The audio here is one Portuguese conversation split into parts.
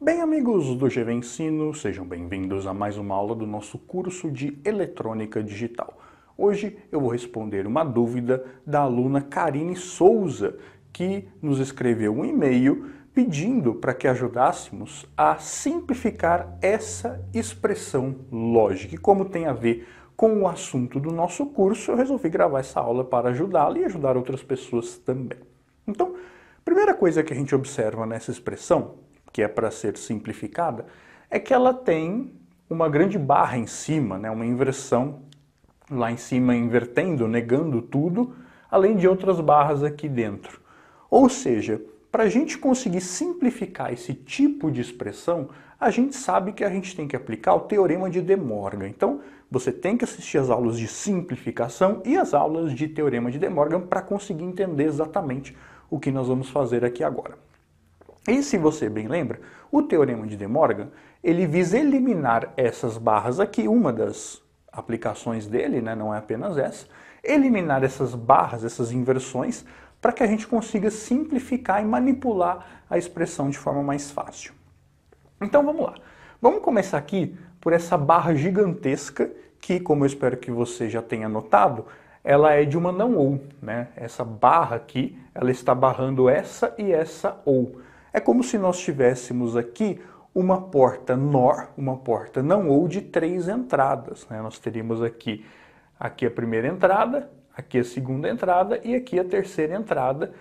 Bem, amigos do GV Ensino, sejam bem-vindos a mais uma aula do nosso curso de Eletrônica Digital. Hoje eu vou responder uma dúvida da aluna Karine Souza, que nos escreveu um e-mail pedindo para que ajudássemos a simplificar essa expressão lógica. E como tem a ver com o assunto do nosso curso, eu resolvi gravar essa aula para ajudá-la e ajudar outras pessoas também. Então, primeira coisa que a gente observa nessa expressão que é para ser simplificada, é que ela tem uma grande barra em cima, né, uma inversão lá em cima invertendo, negando tudo, além de outras barras aqui dentro. Ou seja, para a gente conseguir simplificar esse tipo de expressão, a gente sabe que a gente tem que aplicar o teorema de De Morgan. Então, você tem que assistir as aulas de simplificação e as aulas de teorema de De Morgan para conseguir entender exatamente o que nós vamos fazer aqui agora. E se você bem lembra, o teorema de De Morgan, ele visa eliminar essas barras aqui, uma das aplicações dele, né, não é apenas essa, eliminar essas barras, essas inversões, para que a gente consiga simplificar e manipular a expressão de forma mais fácil. Então vamos lá. Vamos começar aqui por essa barra gigantesca que, como eu espero que você já tenha notado, ela é de uma não ou, né? Essa barra aqui, ela está barrando essa e essa ou. É como se nós tivéssemos aqui uma porta NOR, uma porta não ou de três entradas. Né? Nós teríamos aqui, aqui a primeira entrada, aqui a segunda entrada e aqui a terceira entrada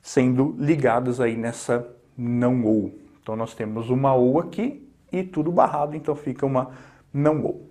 sendo ligadas aí nessa não ou. Então nós temos uma ou aqui e tudo barrado, então fica uma não ou.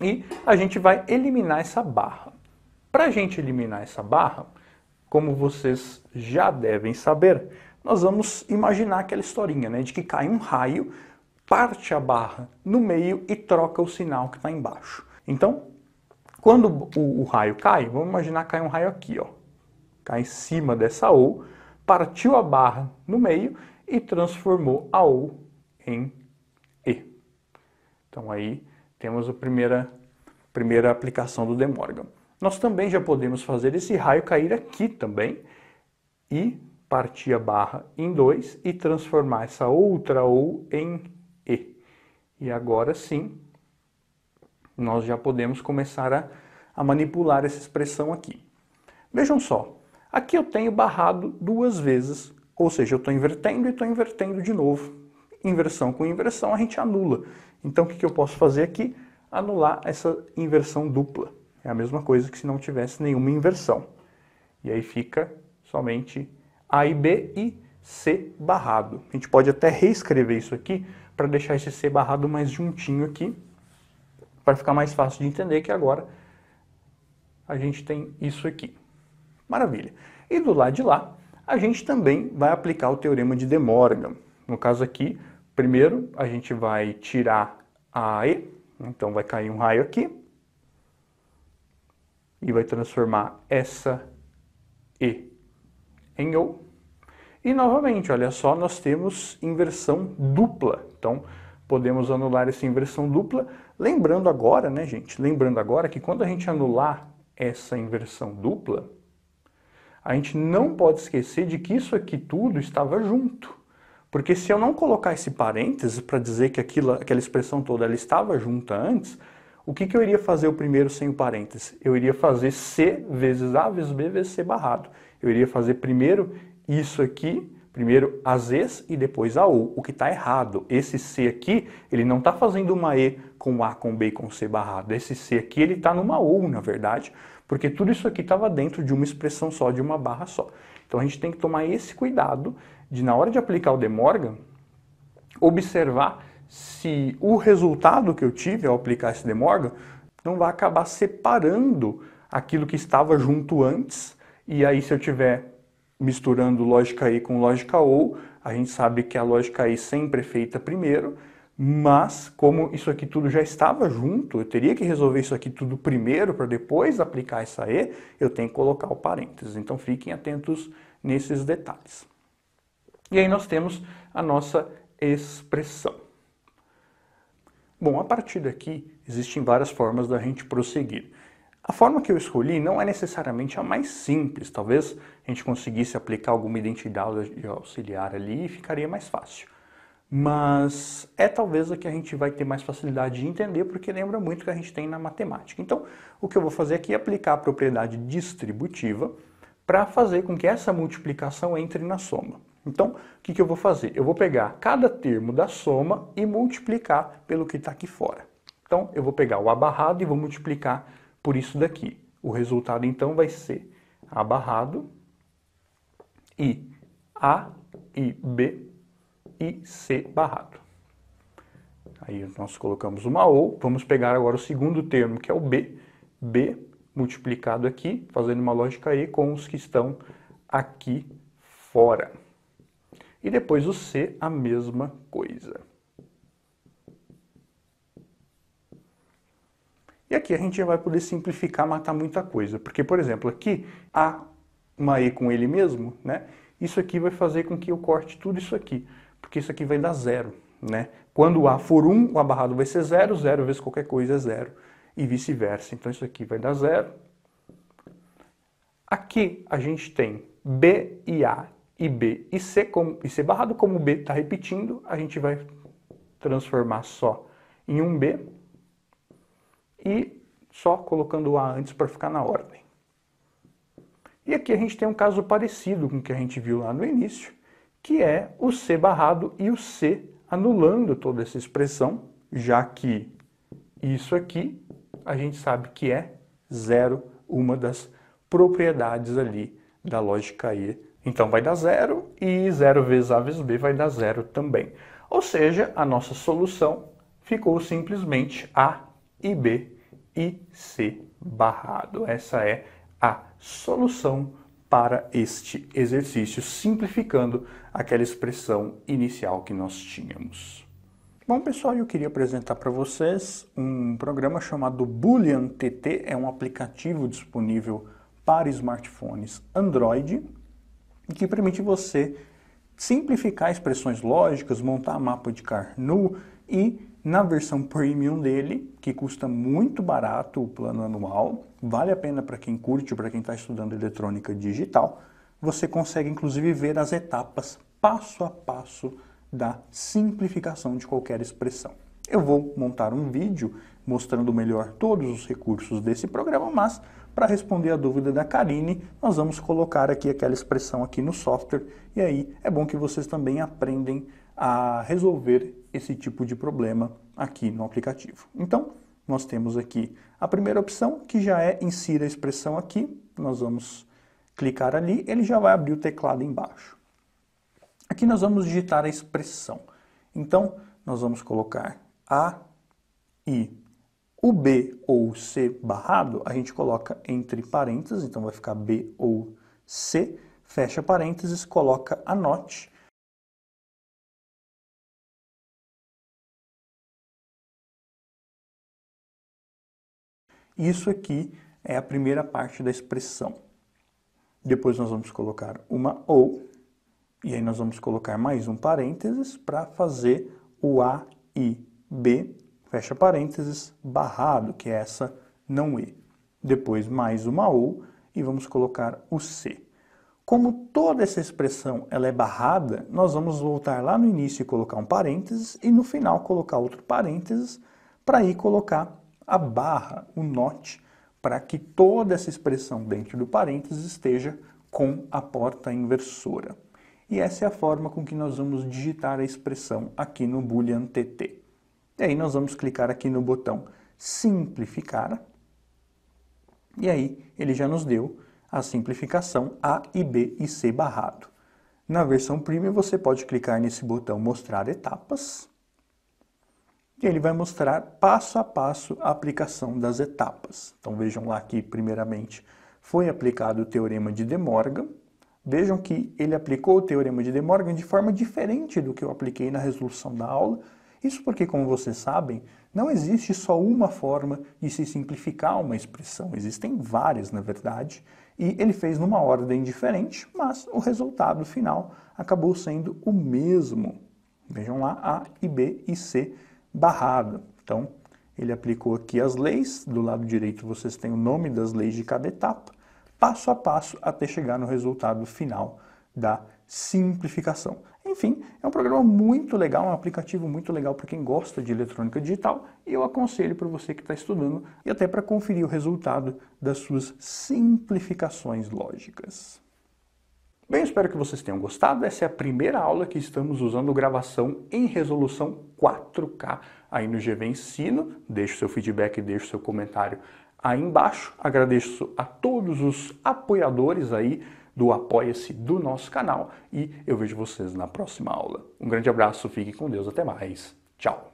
E a gente vai eliminar essa barra. Para a gente eliminar essa barra, como vocês já devem saber, nós vamos imaginar aquela historinha, né, de que cai um raio, parte a barra no meio e troca o sinal que está embaixo. Então, quando o, o, raio cai, vamos imaginar cai um raio aqui, ó, cai em cima dessa ou, partiu a barra no meio e transformou a ou em e. Então aí temos a primeira primeira aplicação do De Morgan. Nós também já podemos fazer esse raio cair aqui também e partir a barra em 2 e transformar essa outra ou em E. E agora sim, nós já podemos começar a, a manipular essa expressão aqui. Vejam só, aqui eu tenho barrado duas vezes, ou seja, eu estou invertendo e estou invertendo de novo. Inversão com inversão a gente anula. Então o que, que eu posso fazer aqui? Anular essa inversão dupla. É a mesma coisa que se não tivesse nenhuma inversão. E aí fica somente a e B e C barrado. A gente pode até reescrever isso aqui para deixar esse C barrado mais juntinho aqui, para ficar mais fácil de entender que agora a gente tem isso aqui. Maravilha. E do lado de lá, a gente também vai aplicar o teorema de De Morgan. No caso aqui, primeiro a gente vai tirar a E, então vai cair um raio aqui, e vai transformar essa E em OU. E novamente, olha só, nós temos inversão dupla. Então, podemos anular essa inversão dupla, lembrando agora, né, gente? Lembrando agora que quando a gente anular essa inversão dupla, a gente não pode esquecer de que isso aqui tudo estava junto. Porque se eu não colocar esse parênteses para dizer que aquilo, aquela expressão toda ela estava junta antes, o que, que eu iria fazer o primeiro sem o parênteses? Eu iria fazer C vezes A vezes B vezes C barrado. Eu iria fazer primeiro isso aqui, primeiro as es e depois a ou, o que está errado. Esse C aqui, ele não está fazendo uma E com A, com B, com C barrado. Esse C aqui, ele está numa ou, na verdade, porque tudo isso aqui estava dentro de uma expressão só, de uma barra só. Então a gente tem que tomar esse cuidado de, na hora de aplicar o De Morgan, observar se o resultado que eu tive ao aplicar esse De Morgan não vai acabar separando aquilo que estava junto antes. E aí, se eu tiver misturando lógica E com lógica OU, a gente sabe que a lógica E sempre é feita primeiro, mas como isso aqui tudo já estava junto, eu teria que resolver isso aqui tudo primeiro para depois aplicar essa E, eu tenho que colocar o parênteses. Então fiquem atentos nesses detalhes. E aí nós temos a nossa expressão. Bom, a partir daqui existem várias formas da gente prosseguir. A forma que eu escolhi não é necessariamente a mais simples, talvez a gente conseguisse aplicar alguma identidade auxiliar ali e ficaria mais fácil. Mas é talvez a que a gente vai ter mais facilidade de entender, porque lembra muito o que a gente tem na matemática. Então, o que eu vou fazer aqui é aplicar a propriedade distributiva para fazer com que essa multiplicação entre na soma. Então, o que, que eu vou fazer? Eu vou pegar cada termo da soma e multiplicar pelo que está aqui fora. Então, eu vou pegar o a barrado e vou multiplicar por isso daqui. O resultado então vai ser A barrado e A e B e C barrado. Aí nós colocamos uma ou, vamos pegar agora o segundo termo que é o B, B multiplicado aqui, fazendo uma lógica E com os que estão aqui fora. E depois o C, a mesma coisa. E aqui a gente já vai poder simplificar, matar muita coisa. Porque, por exemplo, aqui há uma E com ele mesmo, né? Isso aqui vai fazer com que eu corte tudo isso aqui, porque isso aqui vai dar zero, né? Quando o A for 1, um, o A barrado vai ser zero, zero vezes qualquer coisa é zero, e vice-versa. Então isso aqui vai dar zero. Aqui a gente tem B e A e B e C, com, e C barrado, como B está repetindo, a gente vai transformar só em um B, e só colocando o A antes para ficar na ordem. E aqui a gente tem um caso parecido com o que a gente viu lá no início, que é o C barrado e o C anulando toda essa expressão, já que isso aqui a gente sabe que é zero, uma das propriedades ali da lógica E. Então vai dar zero e zero vezes A vezes B vai dar zero também. Ou seja, a nossa solução ficou simplesmente A e B e C barrado. Essa é a solução para este exercício, simplificando aquela expressão inicial que nós tínhamos. Bom, pessoal, eu queria apresentar para vocês um programa chamado Boolean TT, é um aplicativo disponível para smartphones Android que permite você simplificar expressões lógicas, montar mapa de Carnot e na versão premium dele, que custa muito barato o plano anual, vale a pena para quem curte ou para quem está estudando eletrônica digital, você consegue inclusive ver as etapas passo a passo da simplificação de qualquer expressão. Eu vou montar um vídeo mostrando melhor todos os recursos desse programa, mas para responder a dúvida da Karine, nós vamos colocar aqui aquela expressão aqui no software e aí é bom que vocês também aprendem a resolver esse tipo de problema aqui no aplicativo. Então, nós temos aqui a primeira opção, que já é insira a expressão aqui, nós vamos clicar ali, ele já vai abrir o teclado embaixo. Aqui nós vamos digitar a expressão. Então, nós vamos colocar A, I, o B ou C barrado, a gente coloca entre parênteses, então vai ficar B ou C, fecha parênteses, coloca a note, Isso aqui é a primeira parte da expressão. Depois nós vamos colocar uma ou, e aí nós vamos colocar mais um parênteses para fazer o A e B, fecha parênteses, barrado, que é essa não E. Depois mais uma ou e vamos colocar o C. Como toda essa expressão ela é barrada, nós vamos voltar lá no início e colocar um parênteses e no final colocar outro parênteses para ir colocar a barra, o not, para que toda essa expressão dentro do parênteses esteja com a porta inversora. E essa é a forma com que nós vamos digitar a expressão aqui no Boolean TT. E aí nós vamos clicar aqui no botão simplificar, e aí ele já nos deu a simplificação A e B e C barrado. Na versão premium você pode clicar nesse botão mostrar etapas, e ele vai mostrar passo a passo a aplicação das etapas. Então vejam lá que, primeiramente, foi aplicado o teorema de De Morgan. Vejam que ele aplicou o teorema de De Morgan de forma diferente do que eu apliquei na resolução da aula. Isso porque, como vocês sabem, não existe só uma forma de se simplificar uma expressão, existem várias, na verdade, e ele fez numa ordem diferente, mas o resultado final acabou sendo o mesmo. Vejam lá A e B e C barrada. Então, ele aplicou aqui as leis, do lado direito vocês têm o nome das leis de cada etapa, passo a passo até chegar no resultado final da simplificação. Enfim, é um programa muito legal, é um aplicativo muito legal para quem gosta de eletrônica digital e eu aconselho para você que está estudando e até para conferir o resultado das suas simplificações lógicas. Bem, espero que vocês tenham gostado. Essa é a primeira aula que estamos usando gravação em resolução 4K aí no GV Ensino. Deixe seu feedback, deixe seu comentário aí embaixo. Agradeço a todos os apoiadores aí do Apoia-se do nosso canal e eu vejo vocês na próxima aula. Um grande abraço, fique com Deus, até mais. Tchau.